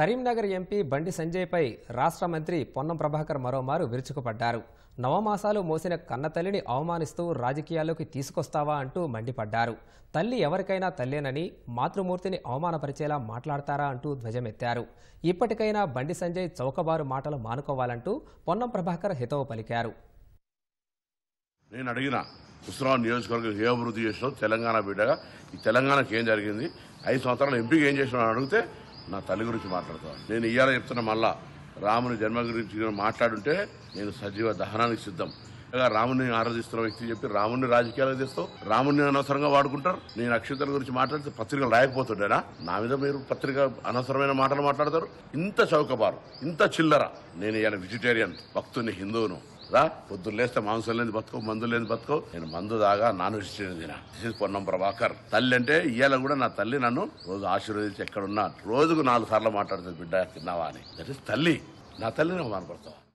Karimnagar MP బండి సంజయ్పై రాష్ట్ర మంత్రి పొన్నం ప్రభాకర్ మరోమారు విరుచుకుపడ్డారు నవమాసాలు మోసిన కన్నతల్లిని అవమానిస్తూ రాజకీయాల్లోకి తీసుకొస్తావా అంటూ మండిపడ్డారు తల్లి ఎవరికైనా తల్లేనని మాతృమూర్తిని అవమానపరిచేలా మాట్లాడతారా అంటూ ధ్వజమెత్తారు ఇప్పటికైనా బండి సంజయ్ చౌకబారు మాటలు మానుకోవాలంటూ పొన్నం ప్రభాకర్ హితవు పలికారు నియోజకవర్గం ఏ అభివృద్ధి చేసినావు తెలంగాణ బిడ్డగా ఈ తెలంగాణకి ఏం జరిగింది ఐదు సంవత్సరాలు ఎంపీకి ఏం చేసిన అడిగితే నా తల్లి గురించి మాట్లాడతాను నేను ఇవాళ చెప్తున్నా మళ్ళా రాముని జన్మ గురించి మాట్లాడుంటే నేను సజీవ దహనానికి సిద్ధం రాముని ఆరాధిస్తున్న వ్యక్తి చెప్పి రాముని రాజకీయాలు తీస్తావు రాముని అనవసరంగా వాడుకుంటారు నేను అక్షతల గురించి మాట్లాడితే పత్రికలు రాయకపోతుండేనా నా మీద మీరు పత్రిక అనవసరమైన మాటలు మాట్లాడతారు ఇంత చౌకబారు ఇంత చిల్లర నేను ఇలా వెజిటేరియన్ భక్తుని హిందువును రా పొద్దున్న లేస్తే మాంసం లేని బతుకో మందు లేని బతుకో నేను మందు దాగా నాన్ వెజిటేరియన్ పొన్నం ప్రభాకర్ తల్లి అంటే ఇవాళ కూడా నా తల్లి నన్ను రోజు ఆశీర్వదించి ఎక్కడున్నా రోజుకు నాలుగు సార్లు మాట్లాడుతుంది బిడ్డ తిన్నావా అని దట్ ఇస్ తల్లి నా తల్లి నువ్వు మానపడతావు